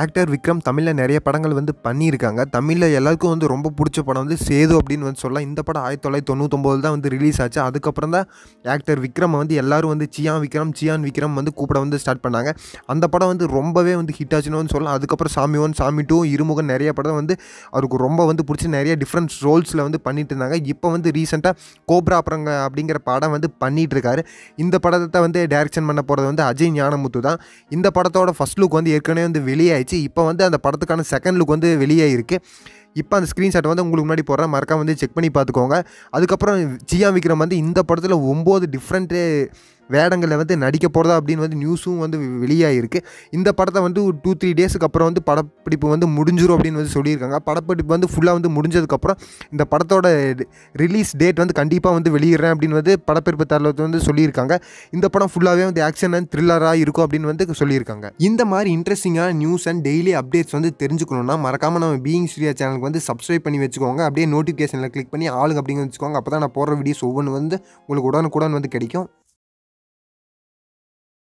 actor Vikram தமிழில் நிறைய படங்கள் வந்து பண்ணியிருக்காங்க தமிழில் எல்லாருக்கும் வந்து ரொம்ப பிடிச்ச படம் வந்து சேது அப்படின்னு வந்து சொல்லலாம் இந்த படம் ஆயிரத்தி தொள்ளாயிரத்தி தொண்ணூத்தொம்பது தான் வந்து ரிலீஸ் ஆச்சு அதுக்கப்புறம் தான் ஆக்டர் விக்ரம் வந்து எல்லோரும் வந்து சியான் விக்ரம் சியான் விக்ரம் வந்து கூப்பிட வந்து ஸ்டார்ட் பண்ணாங்க அந்த படம் வந்து ரொம்பவே வந்து ஹிட் ஆச்சுன்னு சொல்லலாம் அதுக்கப்புறம் சாமி ஒன் சாமி டூ இருமுகம் நிறைய படம் வந்து அவருக்கு ரொம்ப வந்து பிடிச்சி நிறைய டிஃப்ரெண்ட் ரோல்ஸில் வந்து பண்ணிட்டு இருந்தாங்க இப்போ வந்து ரீசெண்டாக கோப்ரா அப்புறங்க அப்படிங்கிற படம் வந்து பண்ணிகிட்டு இருக்காரு இந்த படத்தை வந்து டேரக்ஷன் பண்ண போகிறது வந்து அஜய் ஞானமுத்து தான் இந்த படத்தோட ஃபஸ்ட் லுக் வந்து ஏற்கனவே வந்து வெளியே ஆயிடுச்சு இப்போ வந்து அந்த படத்துக்கான செகண்ட் லுக் வந்து வெளியே இருக்குது இப்போ அந்த ஸ்க்ரீன்ஷாட் வந்து உங்களுக்கு முன்னாடி போடுறேன் மறக்காம வந்து செக் பண்ணி பார்த்துக்கோங்க அதுக்கப்புறம் ஜியா விக்ரம் வந்து இந்த படத்தில் ஒம்பது டிஃப்ரெண்ட்டு வேடங்களில் வந்து நடிக்க போகிறதா அப்படின்னு வந்து நியூஸும் வந்து வெளியாகிருக்கு இந்த படத்தை வந்து ஒரு டூ த்ரீ டேஸுக்கு அப்புறம் வந்து படப்பிடிப்பு வந்து முடிஞ்சிரும் அப்படின்னு வந்து சொல்லியிருக்காங்க படப்பிடிப்பு வந்து ஃபுல்லாக வந்து முடிஞ்சதுக்கப்புறம் இந்த படத்தோட ரிலீஸ் டேட் வந்து கண்டிப்பாக வந்து வெளியிடுறேன் அப்படின்னு வந்து படப்பிடிப்பு தரத்தை வந்து சொல்லியிருக்காங்க இந்த படம் ஃபுல்லாகவே வந்து ஆக்ஷன் அண்ட் த்ரில்லராக இருக்கும் அப்படின்னு வந்து சொல்லியிருக்காங்க இந்த மாதிரி இன்ட்ரெஸ்டிங்கான நியூஸ் அண்ட் டெய்லி அப்டேட்ஸ் வந்து தெரிஞ்சுக்கணும்னா மறக்காமல் நம்ம பீயிங் ஸ்ரீயா சேனலுக்கு வந்து சப்ஸ்கிரைப் பண்ணி வச்சுக்கோங்க அப்படியே நோட்டிஃபிகேஷனில் கிளிக் பண்ணி ஆளுங்க அப்படிங்க வச்சுக்கோங்க அப்போ தான் நான் போடுற வீடியோஸ் ஒவ்வொன்று வந்து உங்களுக்கு உடனுக்குடன் வந்து கிடைக்கும்